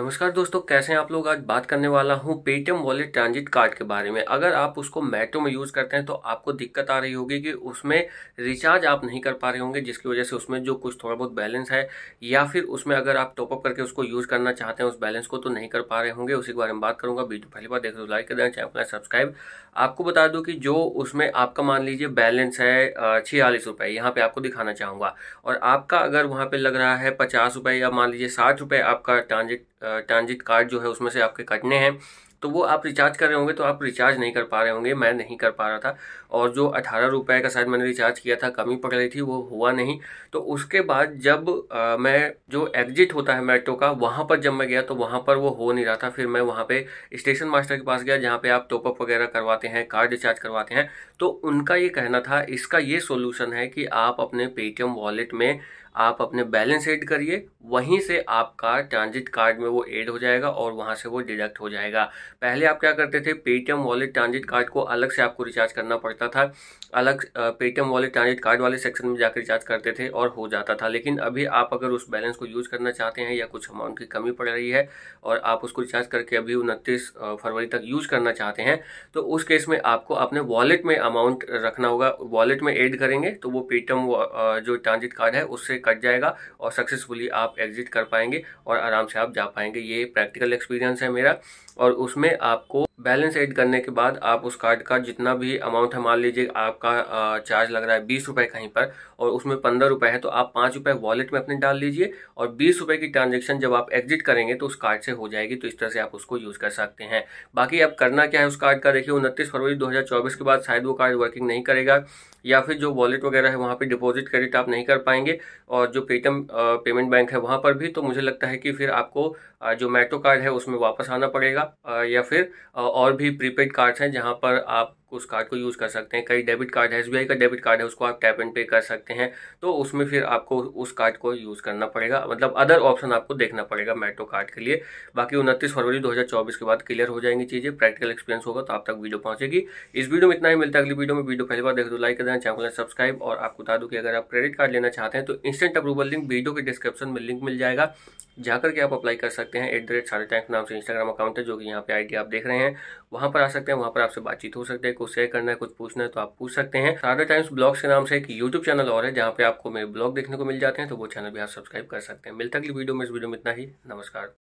नमस्कार दोस्तों कैसे हैं आप लोग आज बात करने वाला हूं पेटीएम वॉलेट ट्रांजिट कार्ड के बारे में अगर आप उसको मेट्रो में यूज़ करते हैं तो आपको दिक्कत आ रही होगी कि उसमें रिचार्ज आप नहीं कर पा रहे होंगे जिसकी वजह से उसमें जो कुछ थोड़ा बहुत बैलेंस है या फिर उसमें अगर आप टॉपअप करके उसको यूज़ करना चाहते हैं उस बैलेंस को तो नहीं कर पा रहे होंगे उसी के बारे में बात करूँगा वीडियो पहली बार देख रहे हो लाइक कर देना चैनल सब्सक्राइब आपको बता दूँ कि जो उसमें आपका मान लीजिए बैलेंस है छियालीस रुपये यहाँ पर आपको दिखाना चाहूँगा और आपका अगर वहाँ पर लग रहा है पचास रुपये या मान लीजिए साठ रुपये आपका ट्रांजिट ट्रांजिट कार्ड जो है उसमें से आपके कटने हैं तो वो आप रिचार्ज कर रहे होंगे तो आप रिचार्ज नहीं कर पा रहे होंगे मैं नहीं कर पा रहा था और जो अठारह रुपये का शायद मैंने रिचार्ज किया था कमी पड़ रही थी वो हुआ नहीं तो उसके बाद जब आ, मैं जो एग्जिट होता है मेट्रो का वहाँ पर जब मैं गया तो वहाँ पर वो हो नहीं रहा था फिर मैं वहाँ पे स्टेशन मास्टर के पास गया जहाँ पे आप टॉपअप वगैरह करवाते हैं कार्ड रिचार्ज करवाते हैं तो उनका ये कहना था इसका ये सोल्यूशन है कि आप अपने पेटीएम वॉलेट में आप अपने बैलेंस एड करिए वहीं से आपका ट्रांजिट कार्ड में वो एड हो जाएगा और वहाँ से वो डिडक्ट हो जाएगा पहले आप क्या करते थे पेटीएम वॉलेट ट्रांजिट कार्ड को अलग से आपको रिचार्ज करना पड़ता था अलग पेटीएम वॉलेट ट्रांजिट कार्ड वाले सेक्शन में जाकर रिचार्ज करते थे और हो जाता था लेकिन अभी आप अगर उस बैलेंस को यूज़ करना चाहते हैं या कुछ अमाउंट की कमी पड़ रही है और आप उसको रिचार्ज करके अभी उनतीस फरवरी तक यूज़ करना चाहते हैं तो उस केस में आपको अपने वॉलेट में अमाउंट रखना होगा वॉलेट में एड करेंगे तो वो पेटीएम जो ट्रांजिट कार्ड है उससे कट जाएगा और सक्सेसफुली आप एग्जिट कर पाएंगे और आराम से आप जा पाएंगे ये प्रैक्टिकल एक्सपीरियंस है मेरा और उसमें आपको बैलेंस ऐड करने के बाद आप उस कार्ड का जितना भी अमाउंट है मान लीजिए आपका चार्ज लग रहा है बीस रुपये कहीं पर और उसमें पंद्रह रुपये है तो आप पाँच रुपए वॉलेट में अपने डाल लीजिए और बीस रुपये की ट्रांजेक्शन जब आप एग्जिट करेंगे तो उस कार्ड से हो जाएगी तो इस तरह से आप उसको यूज़ कर सकते हैं बाकी आप करना क्या है उस कार्ड का देखिए उनतीस फरवरी दो के बाद शायद वो कार्ड वर्किंग नहीं करेगा या फिर जो वॉलेट वगैरह है वहाँ पर डिपॉजिट क्रेडिट आप नहीं कर पाएंगे और जो पेटीएम पेमेंट बैंक है वहाँ पर भी तो मुझे लगता है कि फिर आपको जो मेट्रो कार्ड है उसमें वापस आना पड़ेगा या फिर और भी प्रीपेड कार्ड्स हैं जहाँ पर आप उस कार्ड को यूज़ कर सकते हैं कई डेबिट कार्ड है एस का डेबिट कार्ड है उसको आप टैप एंड पे कर सकते हैं तो उसमें फिर आपको उस कार्ड को यूज़ करना पड़ेगा मतलब अदर ऑप्शन आपको देखना पड़ेगा मेट्रो कार्ड के लिए बाकी उनतीस फरवरी 2024 के बाद क्लियर हो जाएंगी चीज़ें प्रैक्टिकल एक्सपीरियंस होगा तो आप तक वीडियो पहुंचेगी इस वीडियो में इतना ही मिलता है अगली वीडियो में वीडियो पहली बार देख दो लाइक तो कर देना चैनल सब्सक्राइब और आपको बता दूँ कि अगर आप क्रेडिट कार्ड लेना चाहते हैं तो इंस्टेंट अप्रूवल लिंक वीडियो के डिस्क्रिप्शन में लिंक मिल जाएगा जाकर के आप अप्लाई कर सकते हैं एट द रेट सारे टैंक नाम से इंस्टाग्राम अकाउंट है जो कि यहाँ पे आईडी आप देख रहे हैं वहाँ पर आ सकते हैं वहाँ पर आपसे बातचीत हो सकती है आपको शेयर करना है कुछ पूछना है तो आप पूछ सकते हैं सारा टाइम्स ब्लॉग्स के नाम से एक यूट्यूब चैनल और है जहाँ पे आपको मेरे ब्लॉग देखने को मिल जाते हैं तो वो चैनल भी आप सब्सक्राइब कर सकते हैं मिलता अगली वीडियो में इस वीडियो में इतना ही नमस्कार